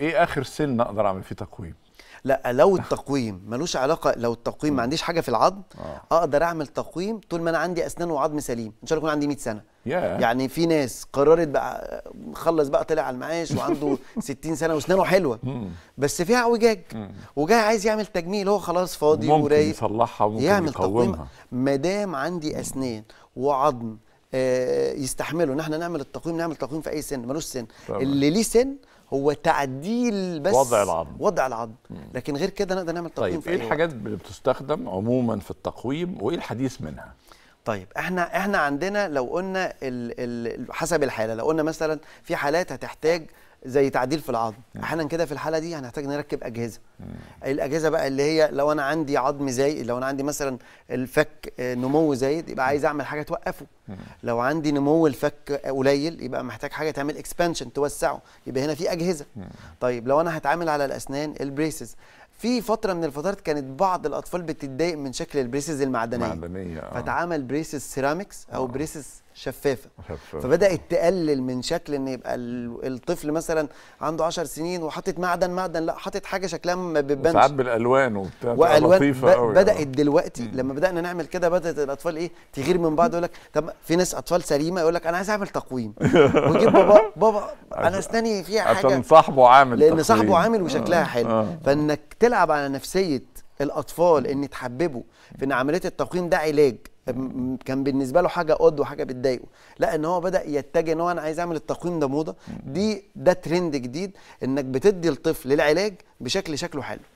ايه اخر سن اقدر اعمل فيه تقويم لا لو التقويم ملوش علاقه لو التقويم ما عنديش حاجه في العظم آه. اقدر اعمل تقويم طول ما انا عندي اسنان وعظم سليم ان شاء الله يكون عندي 100 سنه yeah. يعني في ناس قررت بقى خلص بقى طلع على المعاش وعنده 60 سنه واسنانه حلوه بس فيها اعوجاج وجاي عايز يعمل تجميل هو خلاص فاضي ورايق ممكن يصلحها وممكن يعمل يقومها. تقويم ما دام عندي اسنان وعظم آه، يستحملوا ان احنا نعمل التقويم نعمل تقويم في اي سن ملوش سن طبعا. اللي ليه سن هو تعديل بس وضع العظم وضع العظم لكن غير كده نقدر نعمل طيب، تقويم طيب في ايه الحاجات اللي بتستخدم عموما في التقويم وايه الحديث منها طيب احنا احنا عندنا لو قلنا ال ال حسب الحاله لو قلنا مثلا في حالات هتحتاج زي تعديل في العظم نعم. احيانا كده في الحاله دي هنحتاج نركب اجهزه مم. نعم. الاجهزه بقى اللي هي لو انا عندي عظم زايد لو انا عندي مثلا الفك آه، نمو زايد يبقى عايز اعمل حاجه توقفه مم. نعم. لو عندي نمو الفك آه، قليل يبقى محتاج حاجه تعمل اكسبانشن توسعه يبقى هنا في اجهزه مم. طيب لو انا هتعامل على الاسنان البريسز في فتره من الفترات كانت بعض الاطفال بتتضايق من شكل البريسز المعدنيه معدنيه آه. فتعامل بريسز سيراميكس او آه. بريسز شفافه شفافه فبدات تقلل من شكل ان يبقى الطفل مثلا عنده 10 سنين وحاطط معدن معدن لا حاطط حاجه شكلها ما بتبانش ساعات بالالوان وبتاع لطيفه قوي بدات يعني. دلوقتي مم. لما بدانا نعمل كده بدات الاطفال ايه تغير من بعض يقول لك طب في ناس اطفال سليمه يقول لك انا عايز اعمل تقويم ويجيب بابا بابا انا استني فيها حاجه عشان صاحبه عامل لان صاحبه عامل وشكلها آه. حلو آه. فانك بتلعب على نفسيه الاطفال ان يتحببوا في ان عمليه التقييم ده علاج كان بالنسبه له حاجه قد وحاجه بتضايقه لا ان هو بدا يتجه ان هو انا عايز اعمل التقييم ده موضه دي ده ترند جديد انك بتدي الطفل العلاج بشكل شكله حلو